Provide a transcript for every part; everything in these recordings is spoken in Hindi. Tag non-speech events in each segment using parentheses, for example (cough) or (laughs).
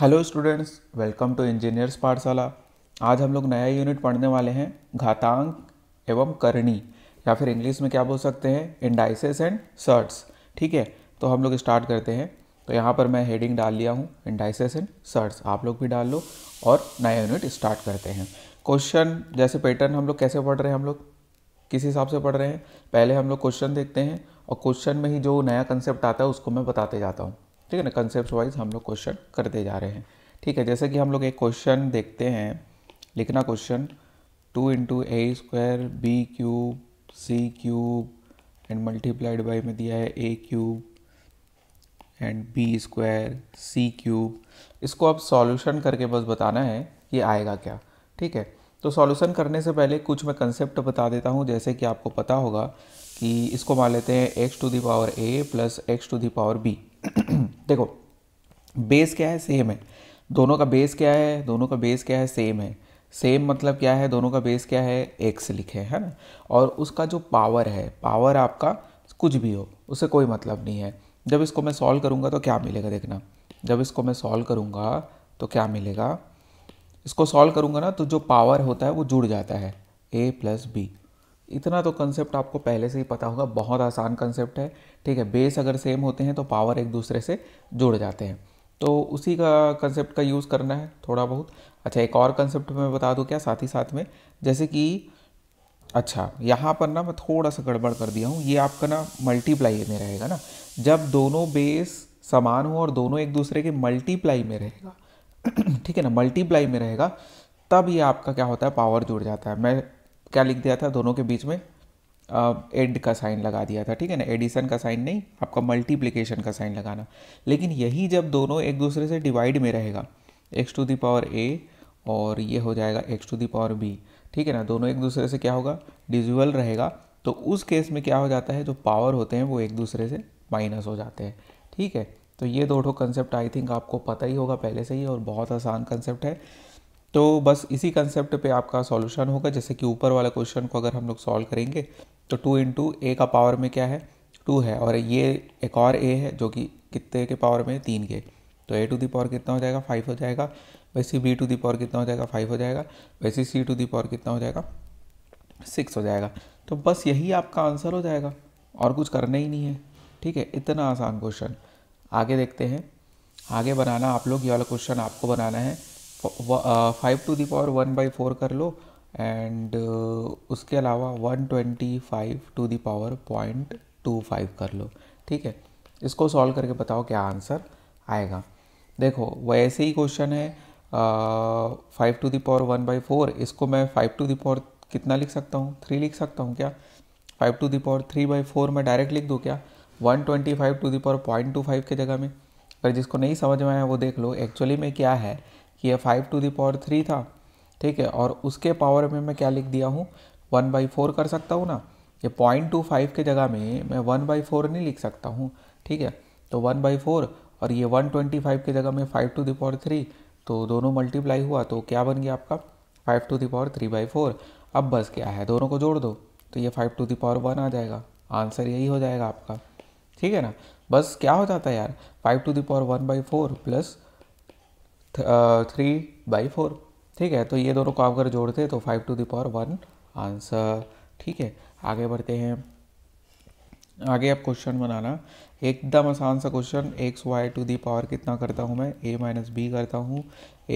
hello students welcome to engineers Pathshala आज हम लोग नया यूनिट पढ़ने वाले हैं घातांक एवं करणी या फिर इंग्लिश में क्या बोल सकते हैं इंडाइसेस एंड सर्ट्स ठीक है तो हम लोग स्टार्ट करते हैं तो यहाँ पर मैं हेडिंग डाल लिया हूँ इंडाइसेस एंड सर्ट्स आप लोग भी डाल लो और नया यूनिट स्टार्ट करते हैं क्वेश्चन जैसे पैटर्न हम लोग कैसे पढ़ रहे हैं हम लोग किस हिसाब से पढ़ रहे हैं पहले हम लोग क्वेश्चन देखते हैं और क्वेश्चन में ही जो नया कंसेप्ट आता है उसको मैं बताते जाता हूँ ठीक है ना कंसेप्ट वाइज हम लोग क्वेश्चन करते जा रहे हैं ठीक है जैसे कि हम लोग एक क्वेश्चन देखते हैं लिखना question two into a square b cube c cube and multiplied by में दिया है a cube and b square c cube इसको आप सॉल्यूशन करके बस बताना है कि आएगा क्या ठीक है तो सॉल्यूशन करने से पहले कुछ मैं कंसेप्ट बता देता हूँ जैसे कि आपको पता होगा कि इसको मान लेते हैं x to the power a plus x to the power b (clears throat) देखो बेस क्या है सेम है दोनों का बेस क्या है दोनों का बेस क्या है सेम है सेम मतलब क्या है दोनों का बेस क्या है एक्स लिखे है ना और उसका जो पावर है पावर आपका कुछ भी हो उसे कोई मतलब नहीं है जब इसको मैं सॉल्व करूंगा तो क्या मिलेगा देखना जब इसको मैं सॉल्व करूँगा तो क्या मिलेगा इसको सॉल्व करूँगा ना तो जो पावर होता है वो जुड़ जाता है ए प्लस बी इतना तो कंसेप्ट आपको पहले से ही पता होगा बहुत आसान कंसेप्ट है ठीक है बेस अगर सेम होते हैं तो पावर एक दूसरे से जुड़ जाते हैं तो उसी का कंसेप्ट का यूज़ करना है थोड़ा बहुत अच्छा एक और कंसेप्ट मैं बता दूँ क्या साथ ही साथ में जैसे कि अच्छा यहाँ पर ना मैं थोड़ा सा गड़बड़ कर दिया हूँ ये आपका ना मल्टीप्लाई में रहेगा ना जब दोनों बेस समान हो और दोनों एक दूसरे के मल्टीप्लाई में रहेगा (clears throat) ठीक है ना मल्टीप्लाई में रहेगा तब ये आपका क्या होता है पावर जुड़ जाता है मैं क्या लिख दिया था दोनों के बीच में एड का साइन लगा दिया था ठीक है ना एडिशन का साइन नहीं आपका मल्टीप्लिकेशन का साइन लगाना लेकिन यही जब दोनों एक दूसरे से डिवाइड में रहेगा x to the power a और ये हो जाएगा x to the power b ठीक है ना दोनों एक दूसरे से क्या होगा डिजुअल रहेगा तो उस केस में क्या हो जाता है जो पावर होते हैं वो एक दूसरे से माइनस हो जाते हैं ठीक है तो ये दो ठो कंसेप्ट आई थिंक आपको पता ही होगा पहले से ही और बहुत आसान कंसेप्ट है तो बस इसी कंसेप्ट पे आपका सॉल्यूशन होगा जैसे कि ऊपर वाला क्वेश्चन को अगर हम लोग सॉल्व करेंगे तो टू इंटू ए का पावर में क्या है टू है और ये एक और ए है जो कि कितने के पावर में तीन के तो ए टू दी पावर कितना हो जाएगा फाइव हो जाएगा वैसे बी टू दी पावर कितना हो जाएगा फाइव हो जाएगा वैसे सी टू दी पावर कितना हो जाएगा सिक्स हो जाएगा तो बस यही आपका आंसर हो जाएगा और कुछ करना ही नहीं है ठीक है इतना आसान क्वेश्चन आगे देखते हैं आगे बनाना आप लोग ये वाला क्वेश्चन आपको बनाना है five to the power one by four कर लो एंड उसके अलावा one twenty five to the power point two five कर लो ठीक है इसको सॉल्व करके बताओ क्या आंसर आएगा देखो वैसे ही क्वेश्चन है five to the power one by four इसको मैं फाइव टू दावर कितना लिख सकता हूँ थ्री लिख सकता हूँ क्या five to the power three by four मैं डायरेक्ट लिख दूँ क्या one twenty five to the power point two five की जगह में अगर जिसको नहीं समझ में आया वो देख लो एक्चुअली में क्या है कि ये फाइव टू दावर थ्री था ठीक है और उसके पावर में मैं क्या लिख दिया हूँ वन बाई फोर कर सकता हूँ ना ये पॉइंट टू फाइव के जगह में मैं वन बाई फोर नहीं लिख सकता हूँ ठीक है तो वन बाई फोर और ये वन ट्वेंटी फाइव के जगह में फाइव टू दावर थ्री तो दोनों मल्टीप्लाई हुआ तो क्या बन गया आपका five to the power three by four अब बस क्या है दोनों को जोड़ दो तो ये फाइव टू दावर वन आ जाएगा आंसर यही हो जाएगा आपका ठीक है ना बस क्या हो जाता है यार five to the power one by four plus three by four ठीक है तो ये दोनों को आप अगर जोड़ते तो five to the power one answer ठीक है आगे बढ़ते हैं आगे आप क्वेश्चन बनाना एकदम आसान सा question x y to the power कितना करता हूँ मैं ए माइनस बी करता हूँ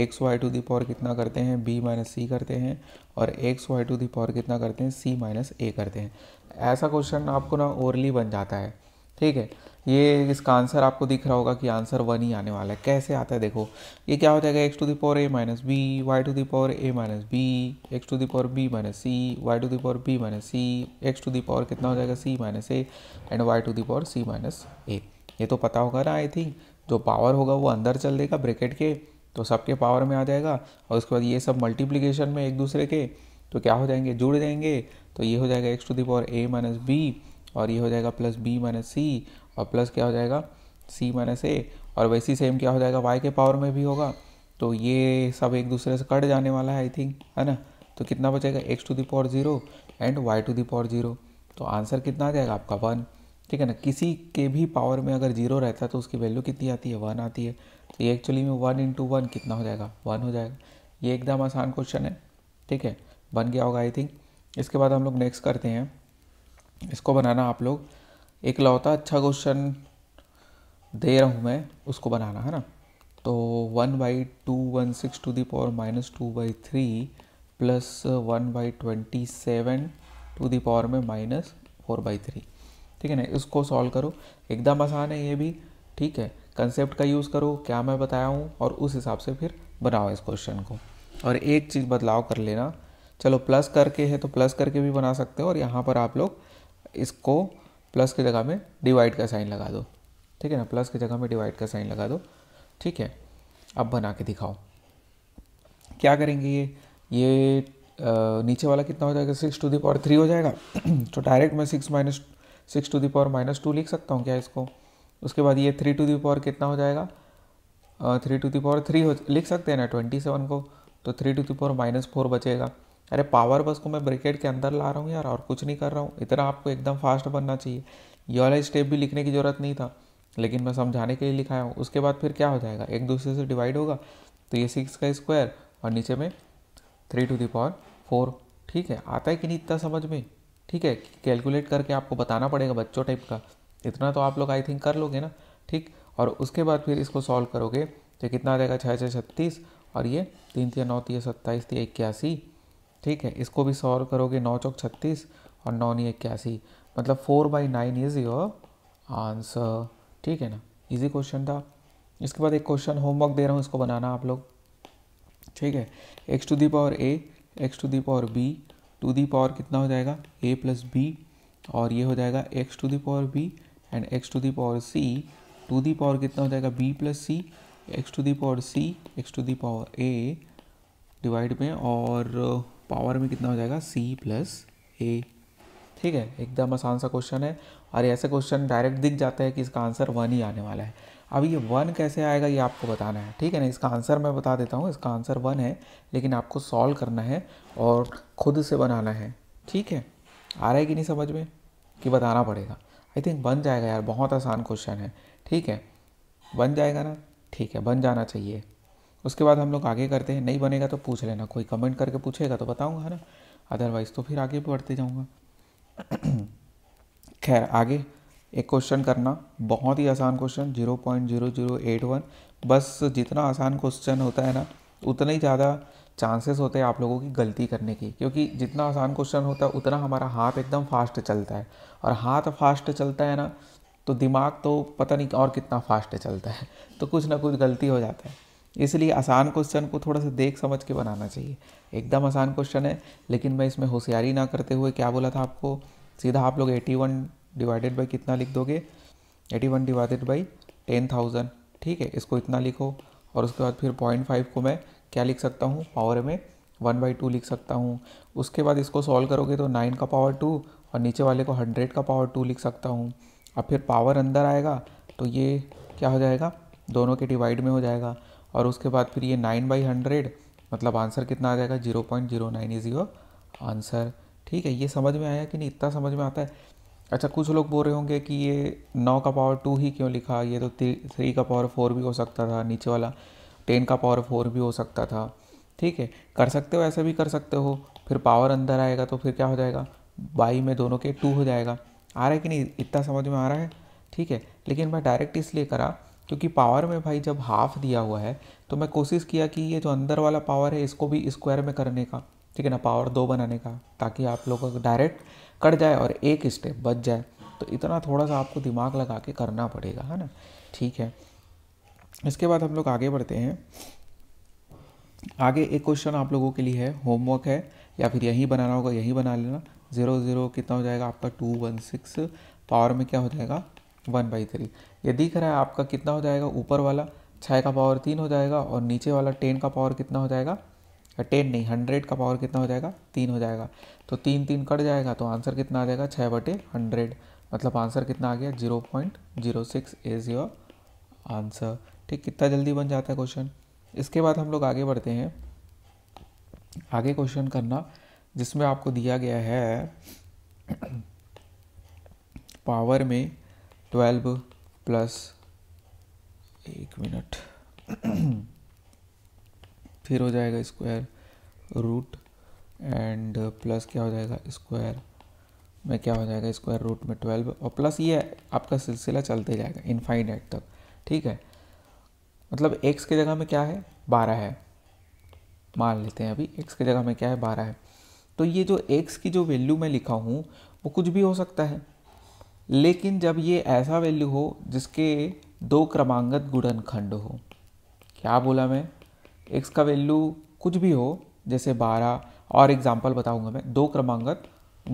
x y to the power कितना करते हैं बी माइनस सी करते हैं और x y to the power कितना करते हैं सी माइनस ए करते हैं ऐसा क्वेश्चन आपको ना ओरली बन जाता है ठीक है ये इसका आंसर आपको दिख रहा होगा कि आंसर वन ही आने वाला है कैसे आता है देखो ये क्या हो जाएगा x to power a minus b y to power a minus b x to power b minus c y to power b minus c x to the power कितना हो जाएगा c minus a and y to power c minus a ये तो पता होगा ना आई थिंक जो पावर होगा वो अंदर चल देगा ब्रेकेट के तो सबके पावर में आ जाएगा और उसके बाद ये सब मल्टीप्लीकेशन में एक दूसरे के तो क्या हो जाएंगे जुड़ जाएंगे तो ये हो जाएगा x to power a minus b और ये हो जाएगा प्लस बी माइनस सी और प्लस क्या हो जाएगा सी माइनस ए और वैसी सेम क्या हो जाएगा वाई के पावर में भी होगा तो ये सब एक दूसरे से कट जाने वाला है आई थिंक है ना तो कितना बचेगा x to power zero and y to power zero तो आंसर कितना आ जाएगा आपका वन ठीक है ना किसी के भी पावर में अगर जीरो रहता है तो उसकी वैल्यू कितनी आती है वन आती है तो ये एक्चुअली में वन इंटू वन कितना हो जाएगा वन हो जाएगा ये एकदम आसान क्वेश्चन है ठीक है बन गया होगा आई थिंक इसके बाद हम लोग नेक्स्ट करते हैं इसको बनाना आप लोग एक लौता अच्छा क्वेश्चन दे रहा हूँ मैं उसको बनाना है ना तो one by two one six to power minus two by three plus one by twenty seven to power में माइनस फोर बाई थ्री ठीक है ना इसको सॉल्व करो एकदम आसान है ये भी ठीक है कंसेप्ट का यूज़ करो क्या मैं बताया हूँ और उस हिसाब से फिर बनाओ इस क्वेश्चन को और एक चीज़ बदलाव कर लेना चलो प्लस करके है तो प्लस करके भी बना सकते हो और यहाँ पर आप लोग इसको प्लस की जगह में डिवाइड का साइन लगा दो ठीक है ना प्लस की जगह में डिवाइड का साइन लगा दो ठीक है अब बना के दिखाओ क्या करेंगे ये ये आ, नीचे वाला कितना हो जाएगा six to the power three हो जाएगा (clears throat) तो डायरेक्ट मैं six minus six to the power minus two लिख सकता हूँ क्या इसको उसके बाद ये थ्री टू दी पावर कितना हो जाएगा three to the power three हो लिख सकते हैं ना ट्वेंटी सेवन को तो three to the power minus four बचेगा अरे पावर बस को मैं ब्रिकेट के अंदर ला रहा हूँ यार और कुछ नहीं कर रहा हूँ इतना आपको एकदम फास्ट बनना चाहिए ये वाला स्टेप भी लिखने की ज़रूरत नहीं था लेकिन मैं समझाने के लिए लिखाया हूँ उसके बाद फिर क्या हो जाएगा एक दूसरे से डिवाइड होगा तो ये सिक्स का स्क्वायर और नीचे में थ्री टू पावर फोर ठीक है आता है कि नहीं इतना समझ में ठीक है कैलकुलेट करके आपको बताना पड़ेगा बच्चों टाइप का इतना तो आप लोग आई थिंक कर लोगे ना ठीक और उसके बाद फिर इसको सॉल्व करोगे तो कितना आ जाएगा छः छः छत्तीस और ये तीन तीन नौ तीन सत्ताईस तीन इक्यासी ठीक है इसको भी सॉल्व करोगे नौ चौक छत्तीस और नौ नी इक्यासी मतलब four by nine is your answer ठीक है ना इजी क्वेश्चन था इसके बाद एक क्वेश्चन होमवर्क दे रहा हूँ इसको बनाना आप लोग ठीक है x to the power a x to the power b to the power कितना हो जाएगा ए प्लस बी और ये हो जाएगा x to the power b and x to the power c to the power कितना हो जाएगा b plus c x to the power c x to the power a divide में और पावर में कितना हो जाएगा सी प्लस ए ठीक है एकदम आसान सा क्वेश्चन है और ऐसे क्वेश्चन डायरेक्ट दिख जाता है कि इसका आंसर वन ही आने वाला है अब ये वन कैसे आएगा ये आपको बताना है ठीक है ना इसका आंसर मैं बता देता हूँ इसका आंसर वन है लेकिन आपको सॉल्व करना है और खुद से बनाना है ठीक है आ रहा है कि नहीं समझ में कि बताना पड़ेगा आई थिंक बन जाएगा यार बहुत आसान क्वेश्चन है ठीक है बन जाएगा ना ठीक है बन जाना चाहिए उसके बाद हम लोग आगे करते हैं नहीं बनेगा तो पूछ लेना कोई कमेंट करके पूछेगा तो बताऊँगा है ना अदरवाइज़ तो फिर आगे बढ़ते जाऊँगा (clears throat) खैर आगे एक क्वेश्चन करना बहुत ही आसान question zero point zero zero eight one बस जितना आसान क्वेश्चन होता है ना उतना ही ज़्यादा चांसेस होते हैं आप लोगों की गलती करने की क्योंकि जितना आसान क्वेश्चन होता है उतना हमारा हाथ एकदम फास्ट चलता है और हाथ फास्ट चलता है ना तो दिमाग तो पता नहीं और कितना फास्ट चलता है (laughs) तो कुछ ना कुछ गलती हो जाता है इसलिए आसान क्वेश्चन को थोड़ा सा देख समझ के बनाना चाहिए एकदम आसान क्वेश्चन है लेकिन मैं इसमें होशियारी ना करते हुए क्या बोला था आपको सीधा आप लोग एटी वन डिवाइडेड बाई कितना लिख दोगे 81 one divided by ten thousand ठीक है इसको इतना लिखो और उसके बाद फिर पॉइंट फाइव को मैं क्या लिख सकता हूँ पावर में वन बाई टू लिख सकता हूँ उसके बाद इसको सॉल्व करोगे तो नाइन का पावर टू और नीचे वाले को हंड्रेड का पावर टू लिख सकता हूँ अब फिर पावर अंदर आएगा तो ये क्या हो जाएगा दोनों के डिवाइड में हो जाएगा और उसके बाद फिर ये नाइन बाई हंड्रेड मतलब आंसर कितना आ जाएगा zero point zero nine is your answer ठीक है ये समझ में आया कि नहीं इतना समझ में आता है अच्छा कुछ लोग बोल रहे होंगे कि ये नौ का पावर टू ही क्यों लिखा ये तो थ्री का पावर फोर भी हो सकता था नीचे वाला टेन का पावर फोर भी हो सकता था ठीक है कर सकते हो ऐसे भी कर सकते हो फिर पावर अंदर आएगा तो फिर क्या हो जाएगा बाई में दोनों के टू हो जाएगा आ रहा है कि नहीं इतना समझ में आ रहा है ठीक है लेकिन मैं डायरेक्ट इसलिए करा क्योंकि पावर में भाई जब हाफ दिया हुआ है तो मैं कोशिश किया कि ये जो अंदर वाला पावर है इसको भी स्क्वायर में करने का ठीक है ना पावर दो बनाने का ताकि आप लोगों को डायरेक्ट कट जाए और एक स्टेप बच जाए तो इतना थोड़ा सा आपको दिमाग लगा के करना पड़ेगा है ना ठीक है इसके बाद हम लोग आगे बढ़ते हैं आगे एक क्वेश्चन आप लोगों के लिए है होमवर्क है या फिर यही बनाना होगा यही बना लेना ज़ीरो ज़ीरो कितना हो जाएगा आपका टू वन सिक्स पावर में क्या हो जाएगा वन बाई थ्री ये दिख रहा है आपका कितना हो जाएगा ऊपर वाला छः का पावर तीन हो जाएगा और नीचे वाला टेन का पावर कितना हो जाएगा टेन नहीं हंड्रेड का पावर कितना हो जाएगा तीन हो जाएगा तो तीन तीन कट जाएगा तो आंसर कितना आ जाएगा छः बटे हंड्रेड मतलब आंसर कितना आ गया zero point zero six is your answer ठीक कितना जल्दी बन जाता है क्वेश्चन इसके बाद हम लोग आगे बढ़ते हैं आगे क्वेश्चन करना जिसमें आपको दिया गया है पावर (coughs) में ट्वेल्व प्लस एक मिनट (clears throat) फिर हो जाएगा स्क्वायर रूट एंड प्लस क्या हो जाएगा स्क्वायर में क्या हो जाएगा स्क्वायर रूट में ट्वेल्व और प्लस ये आपका सिलसिला चलते जाएगा इनफाइनाइट तक ठीक है मतलब एक्स की जगह में क्या है बारह है मान लेते हैं अभी एक्स की जगह में क्या है बारह है तो ये जो एक्स की जो वैल्यू मैं लिखा हूँ वो कुछ भी हो सकता है लेकिन जब ये ऐसा वैल्यू हो जिसके दो क्रमांगत गुणनखंड हो क्या बोला मैं एक्स का वैल्यू कुछ भी हो जैसे 12 और एग्जाम्पल बताऊंगा मैं दो क्रमांगत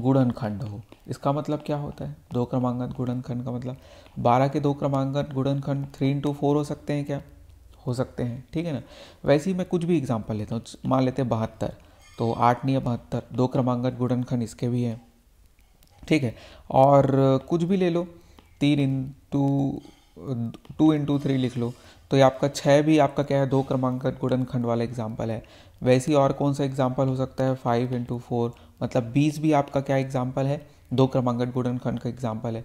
गुणनखंड हो इसका मतलब क्या होता है दो क्रमांगत गुणनखंड का मतलब 12 के दो क्रमांगत गुणनखंड थ्री इंटू फोर हो सकते हैं क्या हो सकते हैं ठीक है ना वैसे ही मैं कुछ भी एग्जाम्पल लेता हूँ मान लेते हैं बहत्तर तो आठ नहीं बहत्तर दो क्रमांगत गुणनखंड इसके भी हैं ठीक है और कुछ भी ले लो तीन इंटू टू इंटू थ्री लिख लो तो ये आपका छः भी आपका क्या है दो क्रमांकन गुड़न खंड वाला एग्जाम्पल है वैसे ही और कौन सा एग्जाम्पल हो सकता है फाइव इंटू फोर मतलब बीस भी आपका क्या एग्जाम्पल है दो क्रमांकन गुड़न खंड का एग्जाम्पल है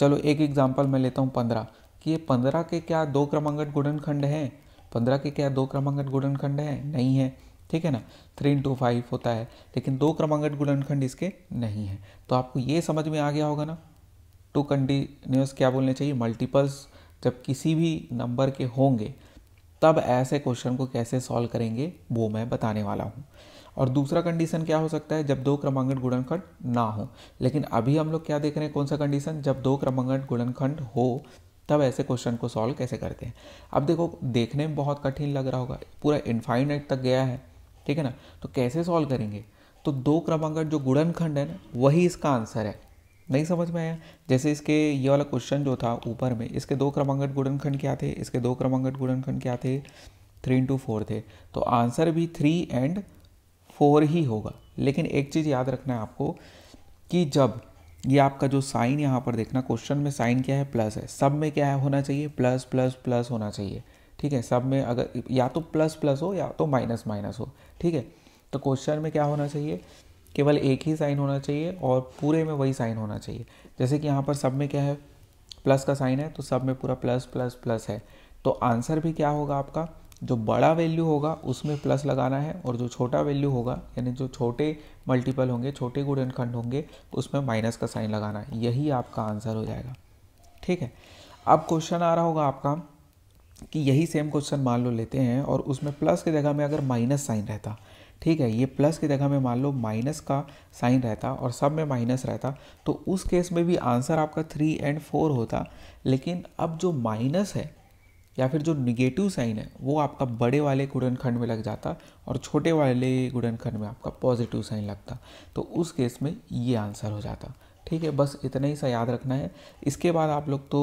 चलो एक एग्जाम्पल मैं लेता हूँ पंद्रह कि ये पंद्रह के क्या दो क्रमांकन गुड़न खंड हैं पंद्रह के क्या दो क्रमांकन गुड़न खंड हैं नहीं है ठीक है ना थ्री इंटू फाइव होता है लेकिन दो क्रमांकन गुणनखंड इसके नहीं है तो आपको ये समझ में आ गया होगा ना टू कंटिन्यूस क्या बोलने चाहिए मल्टीपल्स जब किसी भी नंबर के होंगे तब ऐसे क्वेश्चन को कैसे सॉल्व करेंगे वो मैं बताने वाला हूँ और दूसरा कंडीशन क्या हो सकता है जब दो क्रमांकन गुणनखंड ना हो लेकिन अभी हम लोग क्या देख रहे हैं कौन सा कंडीशन जब दो क्रमांकन गुणनखंड हो तब ऐसे क्वेश्चन को सॉल्व कैसे करते हैं अब देखो देखने में बहुत कठिन लग रहा होगा पूरा इनफाइनाइट तक गया है ठीक है ना तो कैसे सॉल्व करेंगे तो दो क्रमांक जो गुणनखंड है ना वही इसका आंसर है नहीं समझ में आया जैसे इसके ये वाला क्वेश्चन जो था ऊपर में इसके दो क्रमांक गुणनखंड क्या थे इसके दो क्रमांक गुणनखंड क्या थे थ्री इंटू फोर थे तो आंसर भी थ्री एंड फोर ही होगा लेकिन एक चीज़ याद रखना है आपको कि जब ये आपका जो साइन यहाँ पर देखना क्वेश्चन में साइन क्या है प्लस है सब में क्या है होना चाहिए प्लस प्लस प्लस होना चाहिए ठीक है सब में अगर या तो प्लस प्लस हो या तो माइनस माइनस हो ठीक है तो क्वेश्चन में क्या होना चाहिए केवल एक ही साइन होना चाहिए और पूरे में वही साइन होना चाहिए जैसे कि यहाँ पर सब में क्या है प्लस का साइन है तो सब में पूरा प्लस प्लस प्लस है तो आंसर भी क्या होगा आपका जो बड़ा वैल्यू होगा उसमें प्लस लगाना है और जो छोटा वैल्यू होगा यानी जो छोटे मल्टीपल होंगे छोटे गुणनखंड होंगे उसमें माइनस का साइन लगाना है यही आपका आंसर हो जाएगा ठीक है अब क्वेश्चन आ रहा होगा आपका कि यही सेम क्वेश्चन मान लो लेते हैं और उसमें प्लस की जगह में अगर माइनस साइन रहता ठीक है ये प्लस की जगह में मान लो माइनस का साइन रहता और सब में माइनस रहता तो उस केस में भी आंसर आपका थ्री एंड फोर होता लेकिन अब जो माइनस है या फिर जो निगेटिव साइन है वो आपका बड़े वाले गुड़नखंड में लग जाता और छोटे वाले गुड़नखंड में आपका पॉजिटिव साइन लगता तो उस केस में ये आंसर हो जाता ठीक है बस इतना ही सा याद रखना है इसके बाद आप लोग तो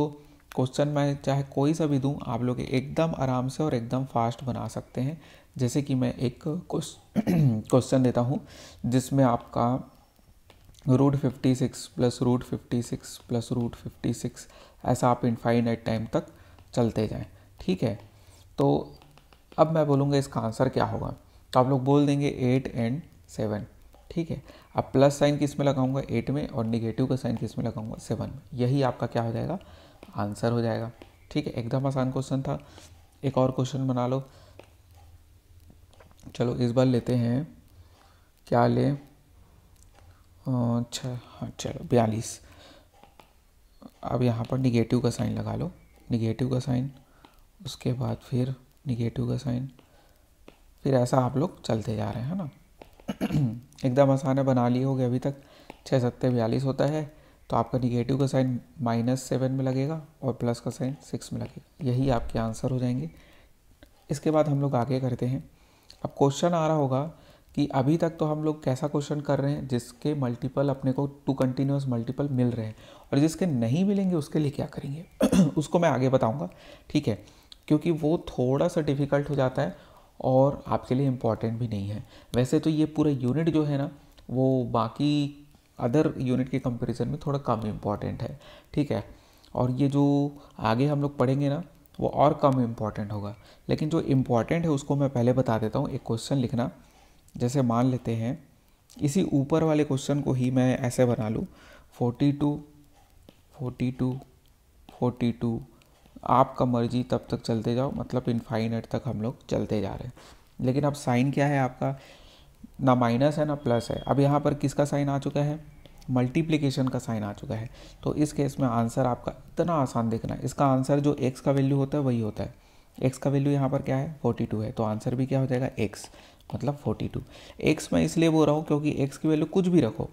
क्वेश्चन मैं चाहे कोई सा भी दूँ आप लोग एकदम आराम से और एकदम फास्ट बना सकते हैं जैसे कि मैं एक (clears throat) क्वेश्चन देता हूँ जिसमें आपका root fifty six plus root fifty six plus root fifty six ऐसा आप इनफाइनाइट टाइम तक चलते जाएं ठीक है तो अब मैं बोलूँगा इसका आंसर क्या होगा तो आप लोग बोल देंगे एट एंड सेवन ठीक है अब प्लस साइन किस में लगाऊंगा एट में और निगेटिव का साइन किस में लगाऊंगा सेवन में यही आपका क्या हो जाएगा आंसर हो जाएगा ठीक है एकदम आसान क्वेश्चन था एक और क्वेश्चन बना लो चलो इस बार लेते हैं क्या ले अच्छा हाँ चलो बयालीस अब यहाँ पर निगेटिव का साइन लगा लो निगेटिव का साइन उसके बाद फिर निगेटिव का साइन फिर ऐसा आप लोग चलते जा रहे हैं ना (clears throat) एकदम आसान है बना लिए होगे अभी तक छः सत्ते बयालीस होता है तो आपका निगेटिव का साइन माइनस सेवन में लगेगा और प्लस का साइन सिक्स में लगेगा यही आपके आंसर हो जाएंगे इसके बाद हम लोग आगे करते हैं अब क्वेश्चन आ रहा होगा कि अभी तक तो हम लोग कैसा क्वेश्चन कर रहे हैं जिसके मल्टीपल अपने को टू कंटिन्यूस मल्टीपल मिल रहे हैं और जिसके नहीं मिलेंगे उसके लिए क्या करेंगे (clears throat) उसको मैं आगे बताऊँगा ठीक है क्योंकि वो थोड़ा सा डिफ़िकल्ट हो जाता है और आपके लिए इम्पॉर्टेंट भी नहीं है वैसे तो ये पूरा यूनिट जो है ना वो बाकी अदर यूनिट के कंपैरिजन में थोड़ा कम इम्पॉर्टेंट है ठीक है और ये जो आगे हम लोग पढ़ेंगे ना वो और कम इम्पॉर्टेंट होगा लेकिन जो इम्पॉर्टेंट है उसको मैं पहले बता देता हूँ एक क्वेश्चन लिखना जैसे मान लेते हैं इसी ऊपर वाले क्वेश्चन को ही मैं ऐसे बना लूँ forty two forty two forty two आपका मर्जी तब तक चलते जाओ मतलब इनफाइनट तक हम लोग चलते जा रहे हैं लेकिन अब साइन क्या है आपका ना माइनस है ना प्लस है अब यहाँ पर किसका साइन आ चुका है मल्टीप्लिकेशन का साइन आ चुका है तो इस केस में आंसर आपका इतना आसान देखना है इसका आंसर जो एक्स का वैल्यू होता है वही होता है एक्स का वैल्यू यहाँ पर क्या है फोर्टी है तो आंसर भी क्या हो जाएगा एक्स मतलब फोर्टी टू एक्स मैं इसलिए बोल रहा हूँ क्योंकि एक्स की वैल्यू कुछ भी रखो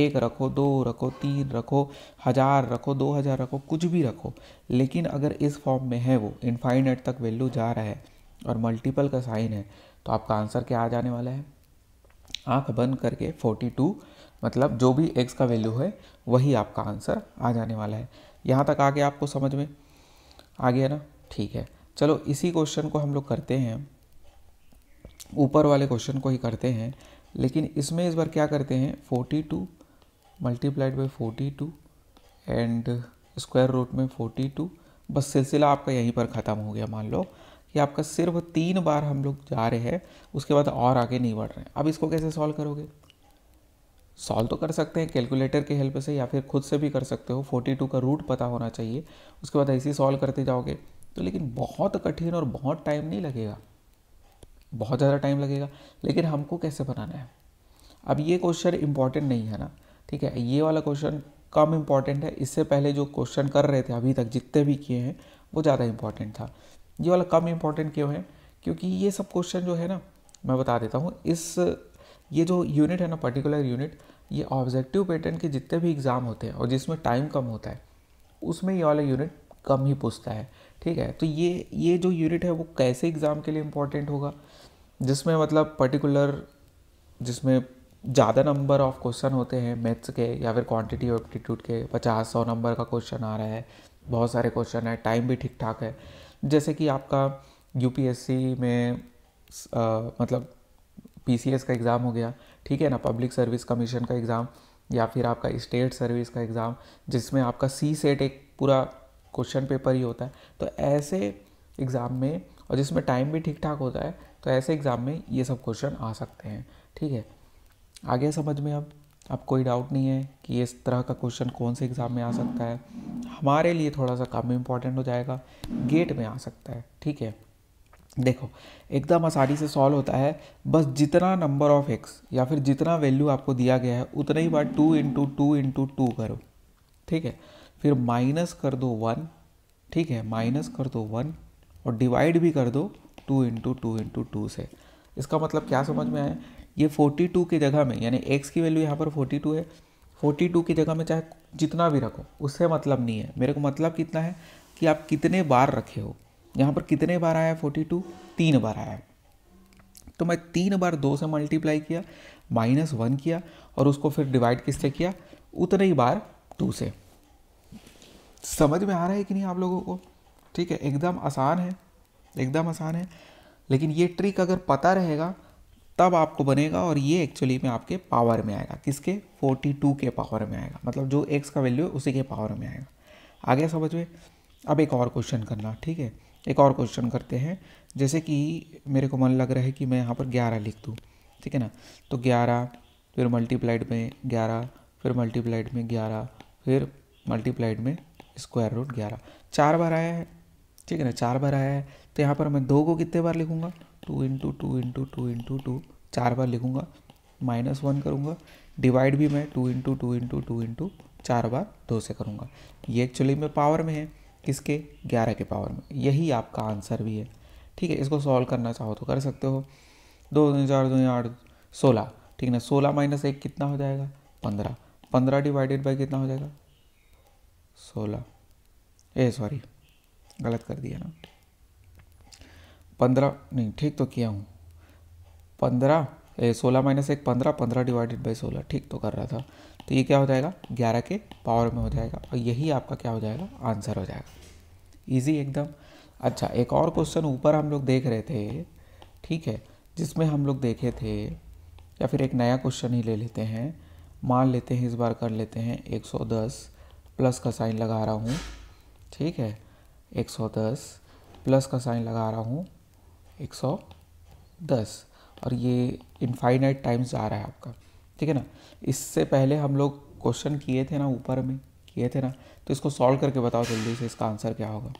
एक रखो दो रखो तीन रखो हज़ार रखो दो हज़ार रखो कुछ भी रखो लेकिन अगर इस फॉर्म में है वो इनफाइनेट तक वैल्यू जा रहा है और मल्टीपल का साइन है तो आपका आंसर क्या आ जाने वाला है आंख बंद करके 42 मतलब जो भी एक्स का वैल्यू है वही आपका आंसर आ जाने वाला है यहाँ तक आगे आपको समझ में आ गया ना ठीक है चलो इसी क्वेश्चन को हम लोग करते हैं ऊपर वाले क्वेश्चन को ही करते हैं लेकिन इसमें इस बार क्या करते हैं 42 two multiplied by forty and square root में 42 बस सिलसिला आपका यहीं पर ख़त्म हो गया मान लो ये आपका सिर्फ तीन बार हम लोग जा रहे हैं उसके बाद और आगे नहीं बढ़ रहे हैं अब इसको कैसे सॉल्व करोगे सॉल्व तो कर सकते हैं कैलकुलेटर के हेल्प से या फिर खुद से भी कर सकते हो 42 का रूट पता होना चाहिए उसके बाद ऐसे ही सॉल्व करते जाओगे तो लेकिन बहुत कठिन और बहुत टाइम नहीं लगेगा बहुत ज़्यादा टाइम लगेगा लेकिन हमको कैसे बनाना है अब ये क्वेश्चन इंपॉर्टेंट नहीं है ना ठीक है ये वाला क्वेश्चन कम इम्पॉर्टेंट है इससे पहले जो क्वेश्चन कर रहे थे अभी तक जितने भी किए हैं वो ज़्यादा इम्पॉर्टेंट था ये वाला कम इम्पोर्टेंट क्यों है क्योंकि ये सब क्वेश्चन जो है ना मैं बता देता हूँ इस ये जो यूनिट है ना पर्टिकुलर यूनिट ये ऑब्जेक्टिव पैटर्न के जितने भी एग्ज़ाम होते हैं और जिसमें टाइम कम होता है उसमें ये वाला यूनिट कम ही पूछता है ठीक है तो ये ये जो यूनिट है वो कैसे एग्ज़ाम के लिए इम्पॉर्टेंट होगा जिसमें मतलब पर्टिकुलर जिसमें ज़्यादा नंबर ऑफ क्वेश्चन होते हैं मैथ्स के या फिर क्वांटिटी एप्टीट्यूड के पचास सौ नंबर का क्वेश्चन आ रहा है बहुत सारे क्वेश्चन है टाइम भी ठीक ठाक है जैसे कि आपका यूपीएससी में आ, मतलब पीसीएस का एग्ज़ाम हो गया ठीक है ना पब्लिक सर्विस कमीशन का एग्ज़ाम या फिर आपका स्टेट सर्विस का एग्ज़ाम जिसमें आपका सी सेट एक पूरा क्वेश्चन पेपर ही होता है तो ऐसे एग्ज़ाम में और जिसमें टाइम भी ठीक ठाक होता है तो ऐसे एग्ज़ाम में ये सब क्वेश्चन आ सकते हैं ठीक है आगे समझ में अब अब कोई डाउट नहीं है कि इस तरह का क्वेश्चन कौन से एग्ज़ाम में आ सकता है हमारे लिए थोड़ा सा काम इम्पॉर्टेंट हो जाएगा गेट में आ सकता है ठीक है देखो एकदम आसानी से सॉल्व होता है बस जितना नंबर ऑफ एक्स या फिर जितना वैल्यू आपको दिया गया है उतना ही बार two into two into two करो ठीक है फिर माइनस कर दो वन ठीक है माइनस कर दो वन और डिवाइड भी कर दो two into two into two से इसका मतलब क्या समझ में आया ये 42 की जगह में यानी x की वैल्यू यहाँ पर 42 है 42 की जगह में चाहे जितना भी रखो उससे मतलब नहीं है मेरे को मतलब कितना है कि आप कितने बार रखे हो यहाँ पर कितने बार आया फोर्टी टू तीन बार आया तो मैं तीन बार दो से मल्टीप्लाई किया माइनस वन किया और उसको फिर डिवाइड किससे किया उतने ही बार टू से समझ में आ रहा है कि नहीं आप लोगों को ठीक है एकदम आसान है एकदम आसान है लेकिन ये ट्रिक अगर पता रहेगा तब आपको बनेगा और ये एक्चुअली में आपके पावर में आएगा किसके 42 के पावर में आएगा मतलब जो एक्स का वैल्यू है उसी के पावर में आएगा आगे समझ में अब एक और क्वेश्चन करना ठीक है एक और क्वेश्चन करते हैं जैसे कि मेरे को मन लग रहा है कि मैं यहाँ पर ग्यारह लिख दूँ ठीक है ना तो ग्यारह फिर मल्टीप्लाइड में ग्यारह फिर मल्टीप्लाइड में ग्यारह फिर मल्टीप्लाइड में स्क्वायर रूट ग्यारह चार बार आया है ठीक है ना चार बार आया है तो यहाँ पर मैं दो को कितने बार लिखूँगा two into two into two into two चार बार लिखूँगा माइनस वन करूँगा डिवाइड भी मैं two into two into two into चार बार दो से करूँगा ये एक्चुअली में पावर में है किसके ग्यारह के पावर में यही आपका आंसर भी है ठीक है इसको सॉल्व करना चाहो तो कर सकते हो दो दो चार दो आठ सोलह ठीक है ना सोलह माइनस एक कितना हो जाएगा पंद्रह पंद्रह डिवाइडेड बाई कितना हो जाएगा सोलह ए सॉरी गलत कर दिया ना पंद्रह नहीं ठीक तो किया हूँ पंद्रह सोलह माइनस एक पंद्रह पंद्रह डिवाइडेड बाई सोलह ठीक तो कर रहा था तो ये क्या हो जाएगा ग्यारह के पावर में हो जाएगा और यही आपका क्या हो जाएगा आंसर हो जाएगा ईजी एकदम अच्छा एक और क्वेश्चन ऊपर हम लोग देख रहे थे ठीक है जिसमें हम लोग देखे थे या फिर एक नया क्वेश्चन ही ले लेते हैं मान लेते हैं इस बार कर लेते हैं 110 प्लस का साइन लगा रहा हूँ ठीक है 110 प्लस का साइन लगा रहा हूँ 110 और ये इनफाइनाइट टाइम्स आ रहा है आपका ठीक है ना इससे पहले हम लोग क्वेश्चन किए थे ना ऊपर में किए थे ना तो इसको सॉल्व करके बताओ जल्दी से इसका आंसर क्या होगा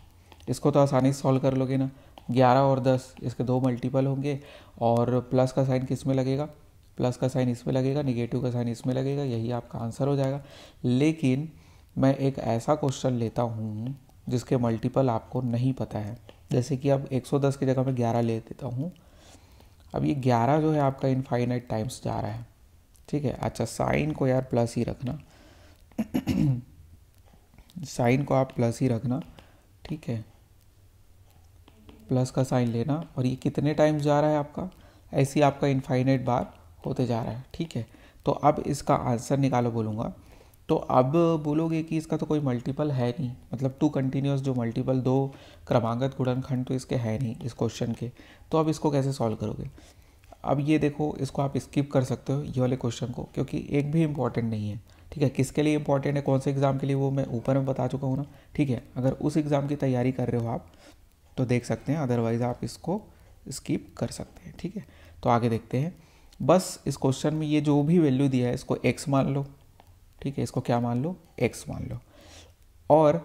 इसको तो आसानी से सॉल्व कर लोगे ना ग्यारह और दस इसके दो मल्टीपल होंगे और प्लस का साइन किस में लगेगा प्लस का साइन इसमें लगेगा निगेटिव का साइन इसमें लगेगा यही आपका आंसर हो जाएगा लेकिन मैं एक ऐसा क्वेश्चन लेता हूँ जिसके मल्टीपल आपको नहीं पता है जैसे कि अब 110 की जगह मैं 11 ले देता हूँ अब ये 11 जो है आपका इनफाइनाइट टाइम्स जा रहा है ठीक है अच्छा साइन को यार प्लस ही रखना साइन को आप प्लस ही रखना ठीक है प्लस का साइन लेना और ये कितने टाइम्स जा रहा है आपका ऐसी आपका इनफाइनाइट बार होते जा रहा है ठीक है तो अब इसका आंसर निकालो बोलूँगा तो अब बोलोगे कि इसका तो कोई मल्टीपल है नहीं मतलब टू कंटिन्यूस जो मल्टीपल दो क्रमागत गुणनखंड तो इसके है नहीं इस क्वेश्चन के तो अब इसको कैसे सॉल्व करोगे अब ये देखो इसको आप स्किप कर सकते हो ये वाले क्वेश्चन को क्योंकि एक भी इम्पॉर्टेंट नहीं है ठीक है किसके लिए इंपॉर्टेंट है कौन से एग्ज़ाम के लिए वो मैं ऊपर में बता चुका हूँ ना ठीक है अगर उस एग्ज़ाम की तैयारी कर रहे हो आप तो देख सकते हैं अदरवाइज़ आप इसको स्किप कर सकते हैं ठीक है तो आगे देखते हैं बस इस क्वेश्चन में ये जो भी वैल्यू दिया है इसको एक्स मान लो ठीक है इसको क्या मान लो एक्स मान लो और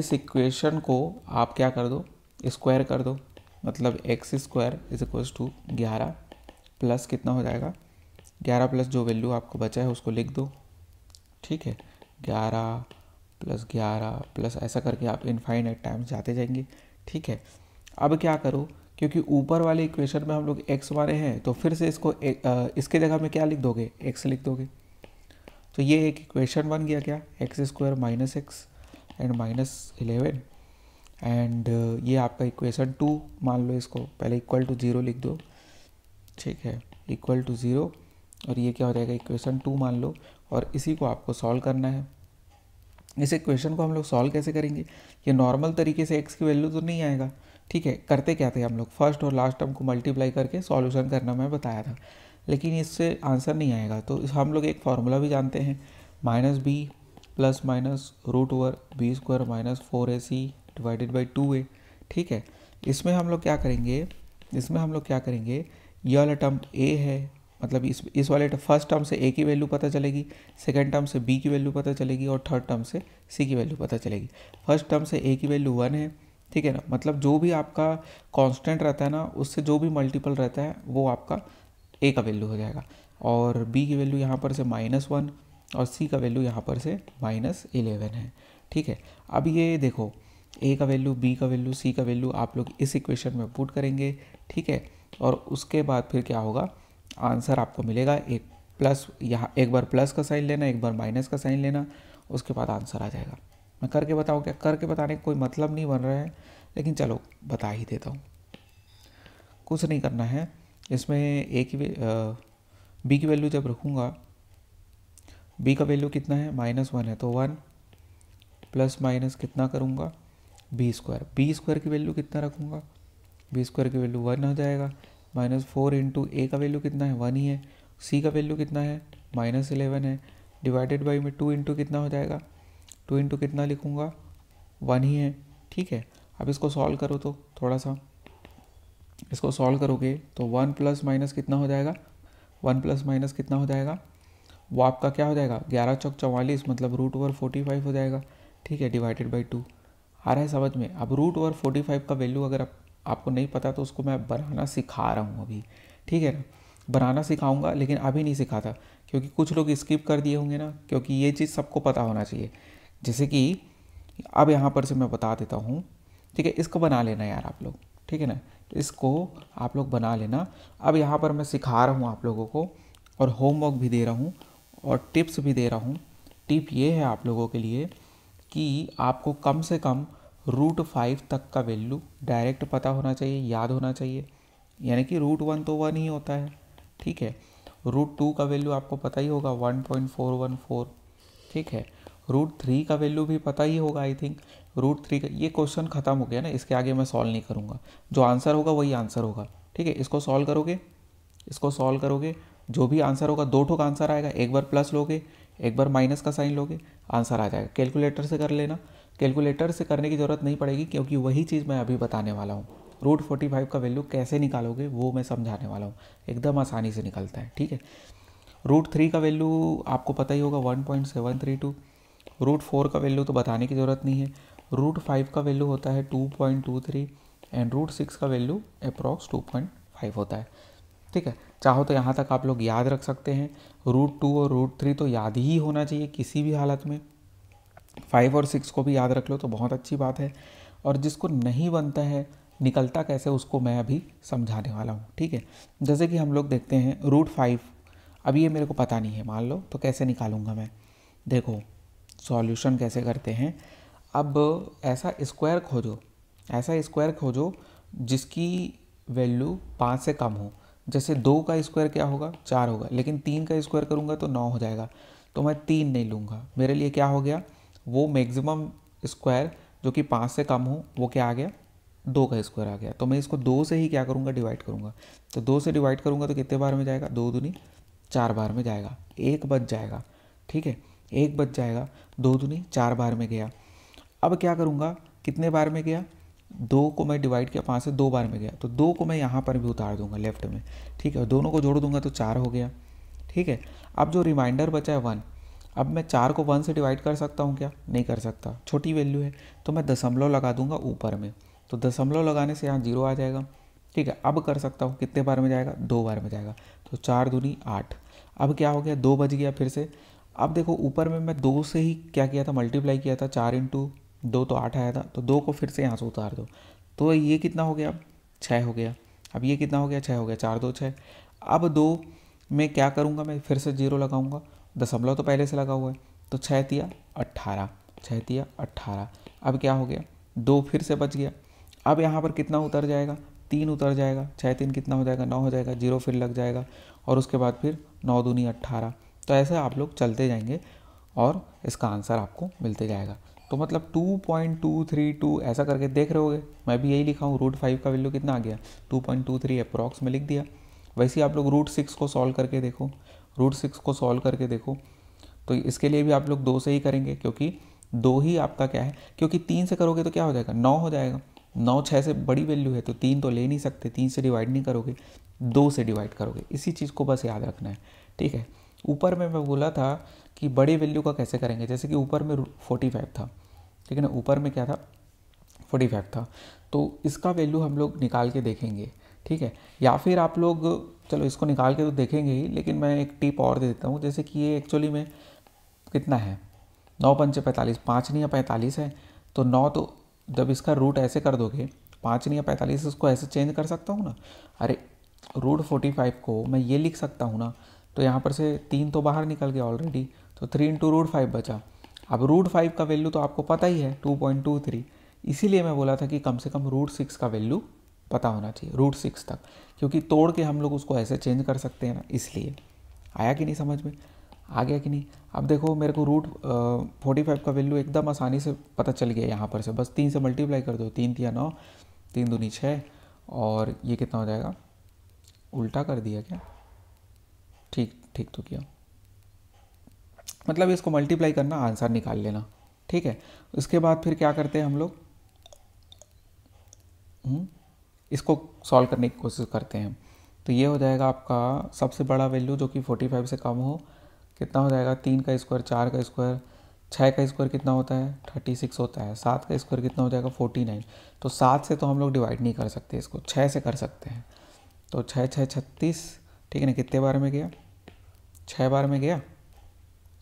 इस इक्वेशन को आप क्या कर दो स्क्वायर कर दो मतलब x square is equals to ग्यारह प्लस कितना हो जाएगा ग्यारह प्लस जो वैल्यू आपको बचा है उसको लिख दो ठीक है ग्यारह प्लस ग्यारह प्लस ऐसा करके आप इनफाइनइट टाइम्स जाते जाएंगे ठीक है अब क्या करो क्योंकि ऊपर वाले इक्वेशन में हम लोग एक्स मारे हैं तो फिर से इसको ए, आ, इसके जगह में क्या लिख दोगे एक्स लिख दोगे तो ये एक इक्वेशन बन गया क्या x square minus x and minus eleven and ये आपका इक्वेशन टू मान लो इसको पहले इक्वल टू ज़ीरो लिख दो ठीक है इक्वल टू ज़ीरो और ये क्या हो जाएगा इक्वेशन टू मान लो और इसी को आपको सॉल्व करना है इस इक्वेशन को हम लोग सॉल्व कैसे करेंगे ये नॉर्मल तरीके से एक्स की वैल्यू तो नहीं आएगा ठीक है करते क्या थे हम लोग फर्स्ट और लास्ट टर्म को मल्टीप्लाई करके सॉल्यूशन करना मैं बताया था लेकिन इससे आंसर नहीं आएगा तो हम लोग एक फार्मूला भी जानते हैं minus b plus minus root over b square minus four a c divided by two a ठीक है इसमें हम लोग क्या करेंगे इसमें हम लोग क्या करेंगे ये वाला टर्म ए है मतलब इस इस वाले फर्स्ट टर्म से ए की वैल्यू पता चलेगी सेकेंड टर्म से बी की वैल्यू पता चलेगी और थर्ड टर्म से सी की वैल्यू पता चलेगी फर्स्ट टर्म से ए की वैल्यू वन है ठीक है ना मतलब जो भी आपका कांस्टेंट रहता है ना उससे जो भी मल्टीपल रहता है वो आपका ए का वैल्यू हो जाएगा और बी की वैल्यू यहाँ पर से माइनस वन और सी का वैल्यू यहाँ पर से माइनस इलेवन है ठीक है अब ये देखो ए का वैल्यू बी का वैल्यू सी का वैल्यू आप लोग इस इक्वेशन में पुट करेंगे ठीक है और उसके बाद फिर क्या होगा आंसर आपको मिलेगा एक प्लस यहाँ एक बार प्लस का साइन लेना एक बार माइनस का साइन लेना उसके बाद आंसर आ जाएगा मैं करके बताऊँ क्या करके बताने का कोई मतलब नहीं बन रहा है लेकिन चलो बता ही देता हूँ कुछ नहीं करना है इसमें ए की बी की वैल्यू जब रखूँगा बी का वैल्यू कितना है माइनस वन है तो वन प्लस माइनस कितना करूँगा बी स्क्वायर बी स्क्वायर की वैल्यू कितना रखूँगा बी स्क्वायर की वैल्यू वन हो जाएगा माइनस फोर इंटू ए का वैल्यू कितना है वन ही है सी का वैल्यू कितना है माइनस इलेवन है डिवाइडेड बाई में टू इंटू कितना हो जाएगा टू इंटू कितना लिखूँगा वन ही है ठीक है अब इसको सॉल्व करो तो थोड़ा सा इसको सॉल्व करोगे तो वन प्लस माइनस कितना हो जाएगा वन प्लस माइनस कितना हो जाएगा वो आपका क्या हो जाएगा ग्यारह चौक चौवालीस मतलब रूट ओवर फोर्टी फाइव हो जाएगा ठीक है डिवाइडेड बाई टू आ रहा है समझ में अब रूट ओवर फोर्टी फाइव का वैल्यू अगर आप, आपको नहीं पता तो उसको मैं बनाना सिखा रहा हूँ अभी ठीक है ना बनाना सिखाऊंगा लेकिन अभी नहीं सिखाता क्योंकि कुछ लोग स्किप कर दिए होंगे ना क्योंकि ये चीज़ सबको पता होना चाहिए जैसे कि अब यहाँ पर से मैं बता देता हूँ ठीक है इसको बना लेना यार आप लोग ठीक है ना तो इसको आप लोग बना लेना अब यहाँ पर मैं सिखा रहा हूँ आप लोगों को और होमवर्क भी दे रहा हूँ और टिप्स भी दे रहा हूँ टिप ये है आप लोगों के लिए कि आपको कम से कम रूट फाइव तक का वैल्यू डायरेक्ट पता होना चाहिए याद होना चाहिए यानी कि रूट वन तो वन ही होता है ठीक है रूट टू का वैल्यू आपको पता ही होगा one point four one four ठीक है रूट थ्री का वैल्यू भी पता ही होगा आई थिंक रूट थ्री का ये क्वेश्चन खत्म हो गया ना इसके आगे मैं सॉल्व नहीं करूँगा जो आंसर होगा वही आंसर होगा ठीक है इसको सॉल्व करोगे इसको सॉल्व करोगे जो भी आंसर होगा दो ठो का आंसर आएगा एक बार प्लस लोगे एक बार माइनस का साइन लोगे आंसर आ जाएगा कैलकुलेटर से कर लेना कैलकुलेटर से करने की ज़रूरत नहीं पड़ेगी क्योंकि वही चीज़ मैं अभी बताने वाला हूँ रूट फोर्टी फाइव का वैल्यू कैसे निकालोगे वो मैं समझाने वाला हूँ एकदम आसानी से निकलता है ठीक है रूट थ्री का वैल्यू आपको पता ही होगा one point seven three two root four का वैल्यू तो बताने की ज़रूरत नहीं है रूट फाइव का वैल्यू होता है two point two three and root six का value approx two point five होता है ठीक है चाहो तो यहाँ तक आप लोग याद रख सकते हैं रूट टू और रूट थ्री तो याद ही होना चाहिए किसी भी हालत में फाइव और सिक्स को भी याद रख लो तो बहुत अच्छी बात है और जिसको नहीं बनता है निकलता कैसे उसको मैं अभी समझाने वाला हूँ ठीक है जैसे कि हम लोग देखते हैं रूट फाइव अभी ये मेरे को पता नहीं है मान लो तो कैसे निकालूंगा मैं देखो सॉल्यूशन कैसे करते हैं अब ऐसा स्क्वायर खोजो ऐसा स्क्वायर खोजो जिसकी वैल्यू पाँच से कम हो जैसे दो का स्क्वायर क्या होगा चार होगा लेकिन तीन का स्क्वायर करूँगा तो नौ हो जाएगा तो मैं तीन नहीं लूँगा मेरे लिए क्या हो गया वो मैक्सिमम स्क्वायर जो कि पाँच से कम हो वो क्या आ गया दो का स्क्वायर आ गया तो मैं इसको दो से ही क्या करूँगा डिवाइड करूँगा तो दो से डिवाइड करूँगा तो कितने बार में जाएगा दो दुनी चार बार में जाएगा एक बच जाएगा ठीक है एक बच जाएगा दो दुनी चार बार में गया अब क्या करूँगा कितने बार में गया दो को मैं डिवाइड किया पाँच से दो बार में गया तो दो को मैं यहाँ पर भी उतार दूंगा लेफ्ट में ठीक है दोनों को जोड़ दूंगा तो चार हो गया ठीक है अब जो रिमाइंडर बचा है वन अब मैं चार को वन से डिवाइड कर सकता हूँ क्या नहीं कर सकता छोटी वैल्यू है तो मैं दशमलव लगा दूंगा ऊपर में तो दशमलव लगाने से यहाँ जीरो आ जाएगा ठीक है अब कर सकता हूँ कितने बार में जाएगा दो बार में जाएगा तो चार दूनी आठ अब क्या हो गया दो बज गया फिर से अब देखो ऊपर में मैं दो से ही क्या किया था मल्टीप्लाई किया था चार इंटू दो तो आठ आया था तो दो को फिर से यहाँ से उतार दो तो ये कितना हो गया अब छः हो गया अब ये कितना हो गया छः हो गया चार दो छः अब दो में क्या करूँगा मैं फिर से जीरो लगाऊँगा दशमलव तो पहले से लगा हुआ है तो छः तिया अट्ठारह छः तिया अट्ठारह अब क्या हो गया दो फिर से बच गया अब यहाँ पर कितना उतर जाएगा तीन उतर जाएगा छः तीन कितना हो जाएगा नौ हो जाएगा जीरो फिर लग जाएगा और उसके बाद फिर नौ दूनी अट्ठारह तो ऐसे आप लोग चलते जाएंगे और इसका आंसर आपको मिलते जाएगा तो मतलब 2.232 ऐसा करके देख रहे होगे मैं भी यही लिखा हूँ रूट फाइव का वैल्यू कितना आ गया 2.23 अप्रॉक्स में लिख दिया वैसे आप लोग रूट सिक्स को सॉल्व करके देखो रूट सिक्स को सॉल्व करके देखो तो इसके लिए भी आप लोग दो से ही करेंगे क्योंकि दो ही आपका क्या है क्योंकि तीन से करोगे तो क्या हो जाएगा नौ हो जाएगा नौ छः से बड़ी वैल्यू है तो तीन तो ले नहीं सकते तीन से डिवाइड नहीं करोगे दो से डिवाइड करोगे इसी चीज़ को बस याद रखना है ठीक है ऊपर में मैं बोला था कि बड़े वैल्यू का कैसे करेंगे जैसे कि ऊपर में फोर्टी फाइव था ठीक है ना ऊपर में क्या था फोर्टी फाइव था तो इसका वैल्यू हम लोग निकाल के देखेंगे ठीक है या फिर आप लोग चलो इसको निकाल के तो देखेंगे ही लेकिन मैं एक टिप और दे देता हूँ जैसे कि ये एक्चुअली में कितना है नौ पंचे पैंतालीस पाँच नहीं या पैंतालीस है तो नौ तो जब इसका रूट ऐसे कर दोगे पाँच नहीं या पैंतालीस इसको ऐसे चेंज कर सकता हूँ ना अरे रूट फोर्टी फाइव को मैं ये लिख सकता हूँ ना तो यहाँ पर से तीन तो बाहर निकल गया ऑलरेडी तो थ्री इंटू रूट फाइव बचा अब रूट फाइव का वैल्यू तो आपको पता ही है टू पॉइंट टू थ्री इसीलिए मैं बोला था कि कम से कम रूट सिक्स का वैल्यू पता होना चाहिए रूट सिक्स तक क्योंकि तोड़ के हम लोग उसको ऐसे चेंज कर सकते हैं ना इसलिए आया कि नहीं समझ में आ गया कि नहीं अब देखो मेरे को रूट फोर्टी फाइव का वैल्यू एकदम आसानी से पता चल गया यहाँ पर से बस तीन से मल्टीप्लाई कर दो तीन तिया नौ तीन दूनी छः और ये कितना हो जाएगा उल्टा कर दिया क्या ठीक ठीक तो किया मतलब इसको मल्टीप्लाई करना आंसर निकाल लेना ठीक है उसके बाद फिर क्या करते हैं हम लोग हम्म, इसको सॉल्व करने की कोशिश करते हैं तो ये हो जाएगा आपका सबसे बड़ा वैल्यू जो कि 45 से कम हो कितना हो जाएगा तीन का स्क्वायर चार का स्क्वायर छः का स्क्वायर कितना होता है थर्टी सिक्स होता है सात का स्क्वायर कितना हो जाएगा फोर्टी नाइन तो सात से तो हम लोग डिवाइड नहीं कर सकते इसको छः से कर सकते हैं तो छः छः छत्तीस ठीक है ना कितने बार में गया छः बार में गया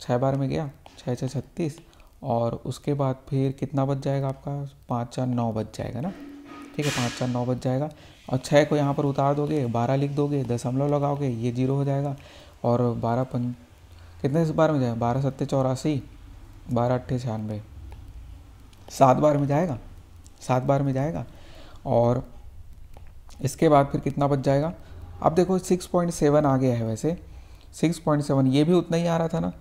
छः बार में गया छः छः छत्तीस और उसके बाद फिर कितना बच जाएगा आपका पाँच चार नौ बच जाएगा ना ठीक है पाँच चार नौ बच जाएगा और छः को यहाँ पर उतार दोगे बारह लिख दोगे दशमलव लगाओगे ये जीरो हो जाएगा और बारह पन कितने इस बार में जाएगा बारह सत्ते चौरासी बारह अट्ठे छियानवे सात बार में जाएगा सात बार में जाएगा और इसके बाद फिर कितना बच जाएगा अब देखो 6.7 आ गया है वैसे 6.7 ये भी उतना ही आ रहा था ना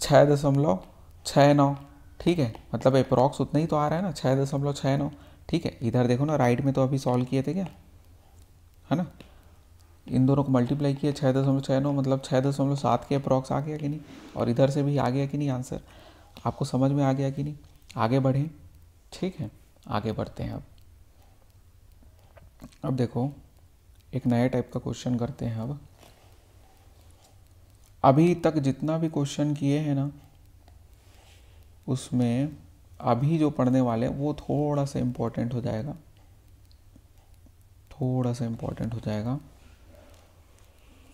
छः दशमलव छः नौ ठीक है मतलब अप्रॉक्स उतना ही तो आ रहा है ना छः दशमलव छः नौ ठीक है इधर देखो ना राइट में तो अभी सॉल्व किए थे क्या है ना इन दोनों को मल्टीप्लाई किया छः दशमलव छः नौ मतलब छः दशमलव सात के अप्रॉक्स आ गया कि नहीं और इधर से भी आ गया कि नहीं आंसर आपको समझ में आ गया कि नहीं आगे बढ़ें ठीक है आगे बढ़ते हैं अब अब देखो एक नए टाइप का क्वेश्चन करते हैं अब अभी तक जितना भी क्वेश्चन किए हैं ना उसमें अभी जो पढ़ने वाले वो थोड़ा सा इम्पोर्टेंट हो जाएगा थोड़ा सा इम्पोर्टेंट हो जाएगा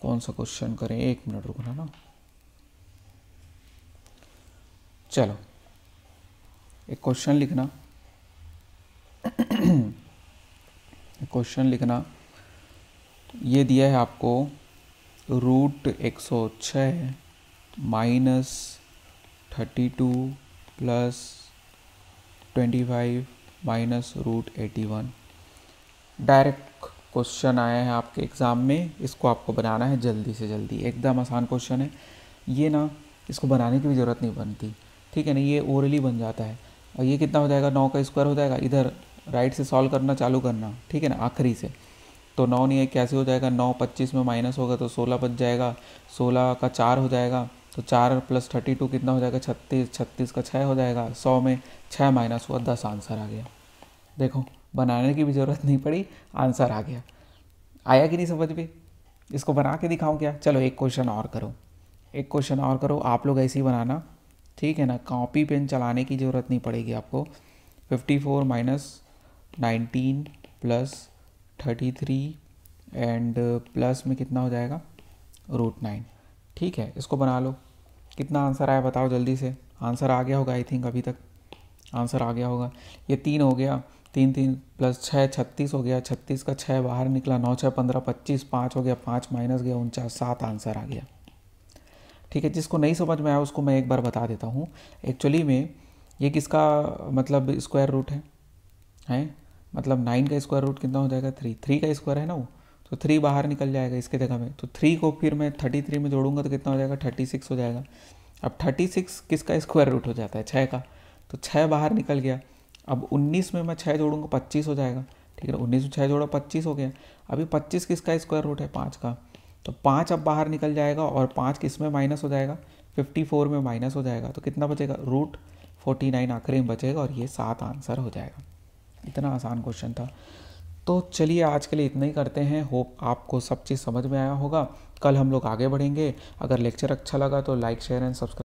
कौन सा क्वेश्चन करें एक मिनट रुकना ना चलो एक क्वेश्चन लिखना (coughs) क्वेश्चन लिखना ये दिया है आपको रूट एक सौ छः minus thirty two plus twenty five minus root eighty one direct question आया है आपके एग्ज़ाम में इसको आपको बनाना है जल्दी से जल्दी एकदम आसान क्वेश्चन है ये ना इसको बनाने की भी ज़रूरत नहीं बनती ठीक है ना ये ओरली बन जाता है और ये कितना हो जाएगा नौ का स्क्वायर हो जाएगा इधर राइट से सॉल्व करना चालू करना ठीक है ना आखिरी से तो नौ नहीं है कैसे हो जाएगा नौ पच्चीस में माइनस होगा तो सोलह बच जाएगा सोलह का चार हो जाएगा तो चार प्लस थर्टी टू कितना हो जाएगा छत्तीस छत्तीस का छः हो जाएगा सौ में छः माइनस हुआ दस आंसर आ गया देखो बनाने की भी ज़रूरत नहीं पड़ी आंसर आ गया आया कि नहीं समझ में इसको बना के दिखाऊँ क्या चलो एक क्वेश्चन और करो एक क्वेश्चन और करो आप लोग ऐसे ही बनाना ठीक है ना कॉपी पेन चलाने की ज़रूरत नहीं पड़ेगी आपको fifty four minus nineteen plus thirty three and plus uh, में कितना हो जाएगा रूट नाइन ठीक है इसको बना लो कितना आंसर आया बताओ जल्दी से आंसर आ गया होगा आई थिंक अभी तक आंसर आ गया होगा ये तीन हो गया तीन तीन प्लस छः छत्तीस हो गया छत्तीस का छः बाहर निकला नौ छः पंद्रह पच्चीस पाँच हो गया पाँच माइनस गया उनचास सात आंसर आ गया ठीक है जिसको नहीं समझ में आया उसको मैं एक बार बता देता हूँ एक्चुअली में ये किसका मतलब स्क्वायर रूट है हैं मतलब नाइन का स्क्वायर रूट कितना हो जाएगा थ्री थ्री का स्क्वायर है ना वो तो थ्री बाहर निकल जाएगा इसके जगह में तो थ्री को फिर मैं थर्टी थ्री में जोड़ूंगा तो कितना हो जाएगा थर्टी सिक्स हो जाएगा अब थर्टी सिक्स किसका स्क्वायर रूट हो जाता है छः का तो छः बाहर निकल गया अब उन्नीस में मैं छः जोड़ूंगा पच्चीस हो जाएगा ठीक है उन्नीस में छः जोड़ा पच्चीस हो गया अभी पच्चीस किसका स्क्वायर रूट है पाँच का तो पाँच अब बाहर निकल जाएगा और पाँच किस में माइनस हो जाएगा फिफ्टी फोर में माइनस हो जाएगा तो कितना बचेगा रूट फोर्टी नाइन आखिरी में बचेगा और ये सात आंसर हो जाएगा इतना आसान क्वेश्चन था तो चलिए आज के लिए इतना ही करते हैं होप आपको सब चीज़ समझ में आया होगा कल हम लोग आगे बढ़ेंगे अगर लेक्चर अच्छा लगा तो लाइक शेयर एंड सब्सक्राइब